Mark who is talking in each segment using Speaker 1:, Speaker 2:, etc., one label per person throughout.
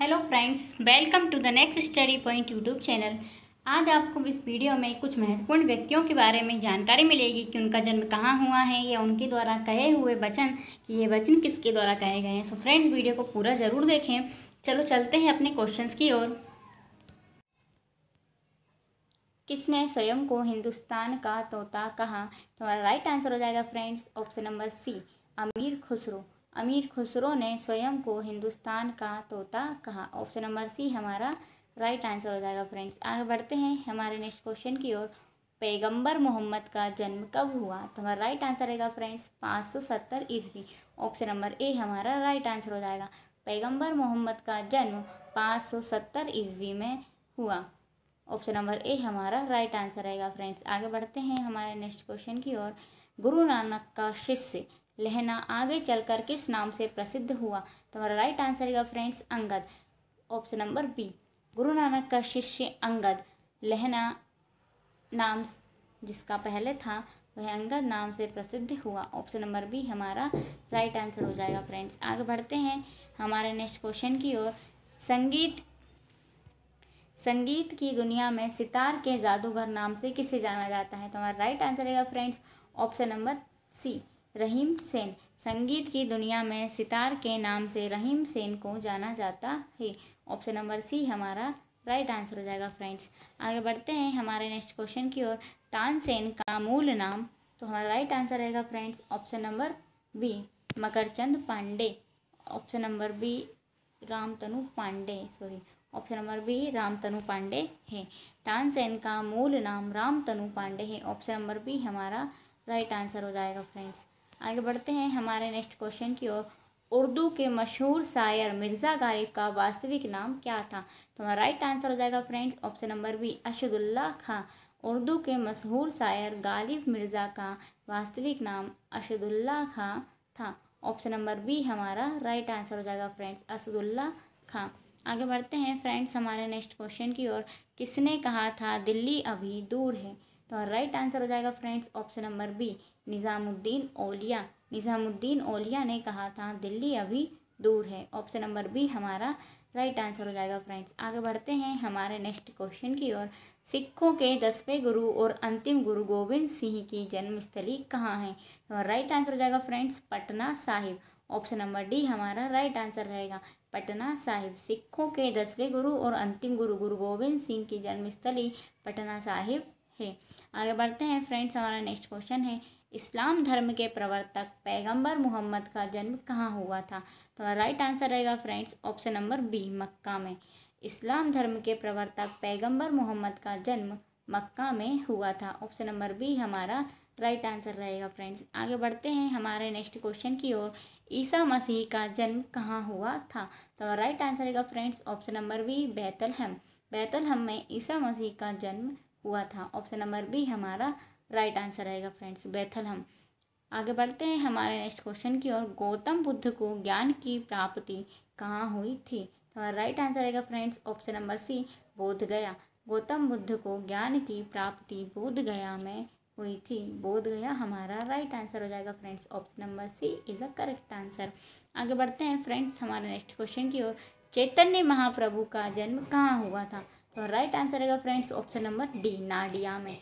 Speaker 1: hello friends welcome to the next study point YouTube channel आज आपको इस video में कुछ महत्वपूर्ण व्यक्तियों के बारे में जानकारी मिलेगी कि उनका जन्म कहाँ हुआ है या उनके द्वारा कहे हुए वचन कि ये वचन किसके द्वारा कहे गए हैं सो फ्रेंड्स वीडियो को पूरा ज़रूर देखें चलो चलते हैं अपने क्वेश्चन की ओर किसने स्वयं को हिंदुस्तान का तोता कहा तो हमारा राइट आंसर हो जाएगा फ्रेंड्स ऑप्शन नंबर सी अमीर खुसरो अमीर खुसरो ने स्वयं को हिंदुस्तान का तोता कहा ऑप्शन नंबर सी हमारा राइट आंसर हो जाएगा फ्रेंड्स आगे बढ़ते हैं हमारे नेक्स्ट क्वेश्चन की ओर पैगंबर मोहम्मद का जन्म कब हुआ तो हमारा राइट आंसर रहेगा फ्रेंड्स पाँच सौ सत्तर ईस्वी ऑप्शन नंबर ए हमारा राइट आंसर हो जाएगा पैगंबर मोहम्मद का जन्म पाँच सौ सत्तर ईस्वी में हुआ ऑप्शन नंबर ए हमारा राइट आंसर रहेगा फ्रेंड्स आगे बढ़ते हैं हमारे नेक्स्ट क्वेश्चन की ओर गुरु नानक का शिष्य लहना आगे चलकर किस नाम से प्रसिद्ध हुआ तुम्हारा राइट आंसर है friends Angad option number B Guru Nanak का शिष्य अंगद लहना नाम जिसका पहले था वह अंगद नाम से प्रसिद्ध हुआ ऑप्शन नंबर बी हमारा राइट आंसर हो जाएगा फ्रेंड्स आगे बढ़ते हैं हमारे नेक्स्ट क्वेश्चन की ओर संगीत संगीत की दुनिया में सितार के जादूगर नाम से किसे जाना जाता है तो हमारा राइट आंसर रहेगा friends option number C Rahim Sen संगीत की दुनिया में सितार के नाम से रहीम सेन को जाना जाता है ऑप्शन नंबर सी हमारा राइट आंसर हो जाएगा फ्रेंड्स आगे बढ़ते हैं हमारे नेक्स्ट क्वेश्चन की ओर तानसेन का मूल नाम तो हमारा राइट आंसर रहेगा friends option number B Makarchand Pandey option number B Ramtanu Pandey sorry option number B Ramtanu Pandey है तानसेन का मूल नाम रामतनु पांडे है ऑप्शन नंबर बी हमारा राइट आंसर हो जाएगा फ्रेंड्स आगे बढ़ते हैं हमारे नेक्स्ट क्वेश्चन की ओर उर्दू के मशहूर शायर मिर्ज़ा गालिब का वास्तविक नाम क्या था तो हमारा राइट आंसर हो जाएगा friends option number B Asadullah Khan Urdu के मशहूर शायर गालिब मिर्ज़ा का वास्तविक नाम अशदुल्ला खां था ऑप्शन नंबर बी हमारा राइट आंसर हो जाएगा फ्रेंड्स असदुल्ला खां आगे बढ़ते हैं फ्रेंड्स हमारे नेक्स्ट क्वेश्चन की ओर किसने कहा था दिल्ली अभी दूर है तो राइट आंसर हो जाएगा friends option number B Nizamuddin Auliya Nizamuddin ओलिया ने कहा था दिल्ली अभी दूर है ऑप्शन नंबर बी हमारा राइट आंसर हो जाएगा फ्रेंड्स आगे बढ़ते हैं हमारे नेक्स्ट क्वेश्चन की ओर सिखों के दसवें गुरु और अंतिम गुरु गोविंद सिंह की जन्मस्थली कहाँ है तो राइट आंसर हो जाएगा friends Patna Sahib option number D हमारा राइट आंसर रहेगा पटना साहिब सिखों के दसवें गुरु और अंतिम गुरु गुरु गोविंद सिंह की जन्मस्थली पटना साहिब है आगे बढ़ते हैं फ्रेंड्स हमारा नेक्स्ट क्वेश्चन है इस्लाम धर्म के प्रवर्तक पैगंबर मोहम्मद का जन्म कहाँ हुआ था तो राइट आंसर रहेगा फ्रेंड्स ऑप्शन नंबर बी मक्का में इस्लाम धर्म के प्रवर्तक पैगंबर मोहम्मद का जन्म मक्का में हुआ था ऑप्शन नंबर बी हमारा राइट आंसर रहेगा फ्रेंड्स आगे बढ़ते हैं हमारे नेक्स्ट क्वेश्चन की ओर ईसा मसीह का जन्म कहाँ हुआ था तो राइट आंसर रहेगा फ्रेंड्स ऑप्शन नंबर बी बैतलहम बैतलहम में ईसा मसीह का जन्म हुआ था ऑप्शन नंबर बी हमारा राइट आंसर रहेगा फ्रेंड्स बैथलहम आगे बढ़ते हैं हमारे नेक्स्ट क्वेश्चन की ओर गौतम बुद्ध को ज्ञान की प्राप्ति कहाँ हुई थी हमारा राइट आंसर रहेगा friends option number C Bodh Gaya Gautam Buddha को ज्ञान की प्राप्ति बोध गया में हुई थी बोध गया हमारा राइट आंसर हो जाएगा friends option number C is a correct answer आगे बढ़ते हैं फ्रेंड्स हमारे नेक्स्ट क्वेश्चन की ओर चैतन्य महाप्रभु का जन्म कहाँ हुआ था तो राइट आंसर रहेगा friends option number D Nadia में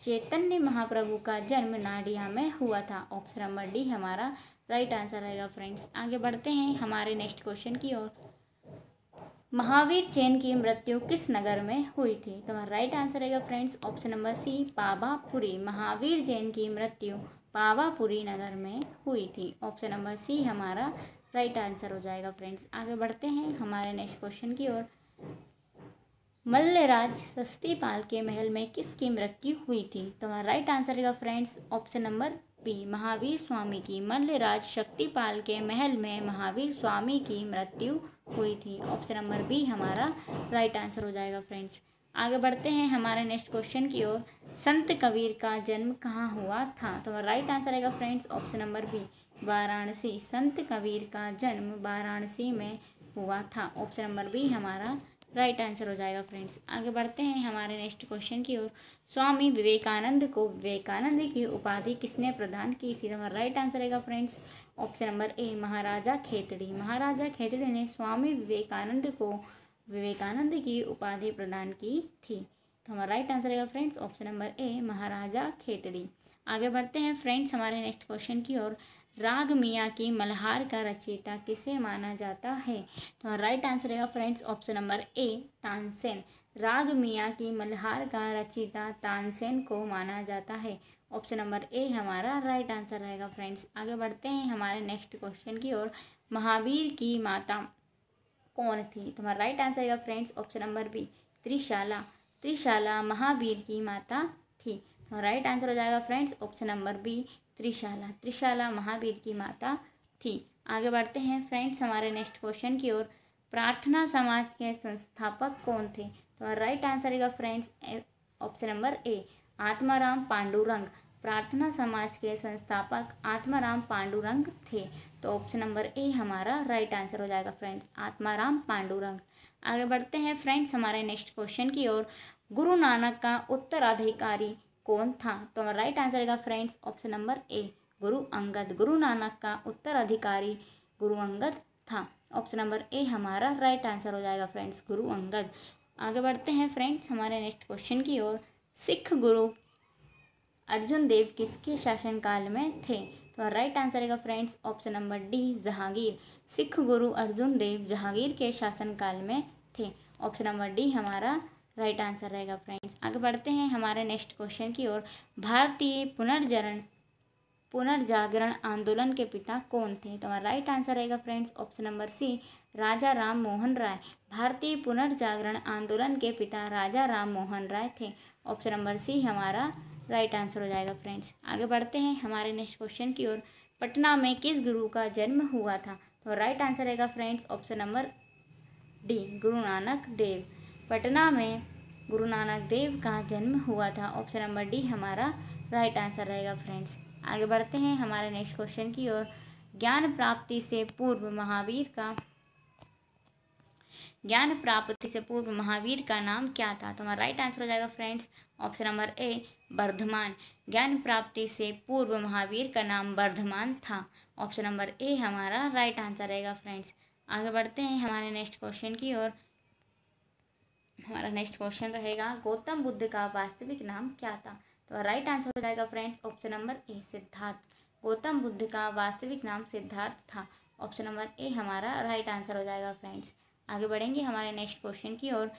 Speaker 1: चैतन्य महाप्रभु का जन्म नाडिया में हुआ था ऑप्शन नंबर डी हमारा राइट आंसर रहेगा फ्रेंड्स आगे बढ़ते हैं हमारे नेक्स्ट क्वेश्चन की ओर महावीर जैन की मृत्यु किस नगर में हुई थी तो हमारा राइट आंसर रहेगा friends option number C Pawapuri Mahavir Jain की मृत्यु पावापुरी नगर में हुई थी ऑप्शन नंबर सी हमारा राइट आंसर हो जाएगा फ्रेंड्स आगे बढ़ते हैं हमारे नेक्स्ट क्वेश्चन की ओर मल्लराज सस्तीपाल के महल में किसकी मृत्यु हुई थी तो हमारा राइट आंसर रहेगा friends option number B Mahavir Swami की मल्लराज शक्तिपाल के महल में महावीर स्वामी की मृत्यु हुई थी ऑप्शन नंबर बी हमारा राइट आंसर हो जाएगा फ्रेंड्स आगे बढ़ते हैं हमारे नेक्स्ट क्वेश्चन की ओर संत कबीर का जन्म कहाँ हुआ था तो हमारा राइट आंसर रहेगा friends option number B Varanasi Sant Kabir का जन्म वाराणसी में हुआ था ऑप्शन नंबर बी हमारा राइट आंसर हो जाएगा फ्रेंड्स आगे बढ़ते हैं हमारे नेक्स्ट क्वेश्चन की ओर स्वामी विवेकानंद को विवेकानंद की उपाधि किसने प्रदान की थी तो हमारा राइट आंसर रहेगा friends option number A Maharaja Khetri Maharaja Khetri ने स्वामी विवेकानंद को विवेकानंद की उपाधि प्रदान की थी तो हमारा राइट आंसर रहेगा friends option number A Maharaja Khetri आगे बढ़ते हैं फ्रेंड्स हमारे नेक्स्ट क्वेश्चन की ओर राग मियाँ की मल्हार का रचयिता किसे माना जाता है तो राइट आंसर रहेगा friends option number A Tansen राग मियाँ की मल्हार का रचयिता तानसेन को माना जाता है ऑप्शन नंबर ए हमारा राइट आंसर रहेगा फ्रेंड्स आगे बढ़ते हैं हमारे नेक्स्ट क्वेश्चन की ओर महावीर की माता कौन थी तो हमारा राइट आंसर रहेगा friends option number B Trishala Trishala Mahavir की माता थी तो राइट आंसर हो जाएगा friends option number B Trishala Trishala Mahavir की माता थी आगे बढ़ते हैं फ्रेंड्स हमारे नेक्स्ट क्वेश्चन की ओर प्रार्थना समाज के संस्थापक कौन थे तो राइट आंसर है friends option number A Atmaram Pandurang Prarthana Samaj के संस्थापक आत्माराम पांडुरंग थे तो ऑप्शन नंबर ए हमारा राइट आंसर हो जाएगा फ्रेंड्स आत्माराम पांडुरंग आगे बढ़ते हैं फ्रेंड्स हमारे नेक्स्ट क्वेश्चन की ओर गुरु नानक का उत्तराधिकारी कौन था तो हमारा राइट आंसर रहेगा friends option number A Guru Angad गुरु नानक का उत्तराधिकारी गुरु अंगद था ऑप्शन नंबर ए हमारा राइट आंसर हो जाएगा फ्रेंड्स गुरु अंगद आगे बढ़ते हैं फ्रेंड्स हमारे नेक्स्ट क्वेश्चन की ओर सिख गुरु अर्जुन देव किसके शासनकाल में थे तो राइट आंसर रहेगा friends option number D Jahangir Sikh Guru Arjun Dev Jahangir के शासनकाल में थे ऑप्शन नंबर डी हमारा राइट आंसर रहेगा फ्रेंड्स आगे बढ़ते हैं हमारे नेक्स्ट क्वेश्चन की ओर भारतीय पुनर्जरण पुनर्जागरण आंदोलन के पिता कौन थे तो हमारा राइट आंसर रहेगा friends option number C Raja Ram Mohan Roy भारतीय पुनर्जागरण आंदोलन के पिता राजा राम मोहन राय थे ऑप्शन नंबर सी हमारा राइट आंसर हो जाएगा फ्रेंड्स आगे बढ़ते हैं हमारे नेक्स्ट क्वेश्चन की ओर पटना में किस गुरु का जन्म हुआ था तो राइट आंसर रहेगा friends option number D Guru Nanak देव पटना में गुरु नानक देव का जन्म हुआ था ऑप्शन नंबर डी हमारा राइट आंसर रहेगा फ्रेंड्स आगे बढ़ते हैं हमारे नेक्स्ट क्वेश्चन की ओर ज्ञान प्राप्ति से पूर्व महावीर का ज्ञान प्राप्ति से पूर्व महावीर का नाम क्या था तो हमारा राइट आंसर हो जाएगा friends option number A Vardhaman ज्ञान प्राप्ति से पूर्व महावीर का नाम वर्धमान था ऑप्शन नंबर ए हमारा राइट आंसर रहेगा फ्रेंड्स आगे बढ़ते हैं हमारे नेक्स्ट क्वेश्चन की ओर हमारा नेक्स्ट क्वेश्चन रहेगा गौतम बुद्ध का वास्तविक नाम क्या था तो राइट आंसर हो जाएगा friends option number A Siddhartha Gautam Buddha का वास्तविक नाम सिद्धार्थ था ऑप्शन नंबर ए हमारा राइट आंसर हो जाएगा फ्रेंड्स आगे बढ़ेंगे हमारे नेक्स्ट क्वेश्चन की ओर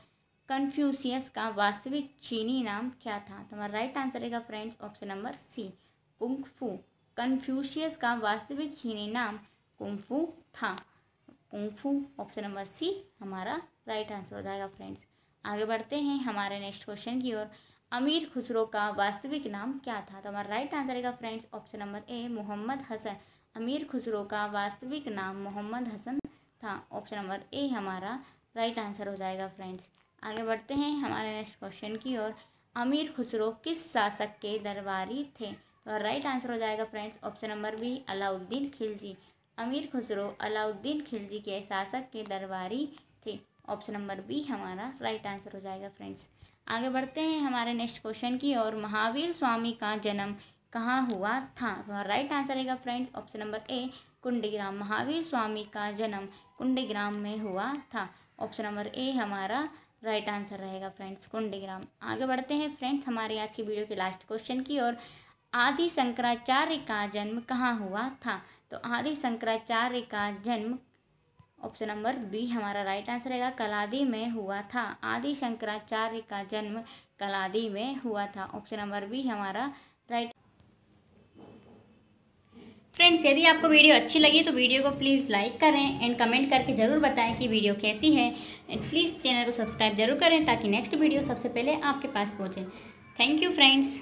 Speaker 1: कन्फ्यूसियस का वास्तविक चीनी नाम क्या था तो हमारा राइट आंसर रहेगा friends option number C Kung Fu Confucius का वास्तविक चीनी नाम कुंगफू था कुंगफू ऑप्शन नंबर सी हमारा राइट आंसर हो जाएगा फ्रेंड्स आगे बढ़ते हैं हमारे नेक्स्ट क्वेश्चन की ओर अमीर खुसरो का वास्तविक नाम क्या था तो हमारा राइट आंसर रहेगा friends option number A Mohammad Hasan Amir Khusro का वास्तविक नाम मोहम्मद हसन था ऑप्शन नंबर ए हमारा राइट आंसर हो जाएगा फ्रेंड्स आगे बढ़ते हैं हमारे नेक्स्ट क्वेश्चन की ओर अमीर खुसरो किस शासक के दरबारी थे तो राइट आंसर हो जाएगा friends option number B Alauddin Khilji Amir Khusro Alauddin Khilji के शासक के दरबारी थे ऑप्शन नंबर बी हमारा राइट आंसर हो जाएगा फ्रेंड्स आगे बढ़ते हैं हमारे नेक्स्ट क्वेश्चन की और महावीर स्वामी का जन्म कहाँ हुआ था तो राइट आंसर रहेगा friends option number A Kundigram Mahavir Swami का जन्म कुंडीग्राम में हुआ था ऑप्शन नंबर ए हमारा राइट आंसर रहेगा फ्रेंड्स कुंडीग्राम आगे बढ़ते हैं फ्रेंड्स हमारे आज की वीडियो के लास्ट क्वेश्चन की और आदि शंकराचार्य का जन्म कहाँ हुआ था तो आदि शंकराचार्य का जन्म ऑप्शन नंबर बी हमारा राइट आंसर रहेगा कलादी में हुआ था आदि शंकराचार्य का जन्म कलादी में हुआ था ऑप्शन नंबर बी हमारा राइट फ्रेंड्स यदि आपको वीडियो अच्छी लगी तो वीडियो को प्लीज़ लाइक करें एंड कमेंट करके ज़रूर बताएं कि वीडियो कैसी है एंड प्लीज़ चैनल को सब्सक्राइब जरूर करें ताकि नेक्स्ट वीडियो सबसे पहले आपके पास पहुँचे थैंक यू फ्रेंड्स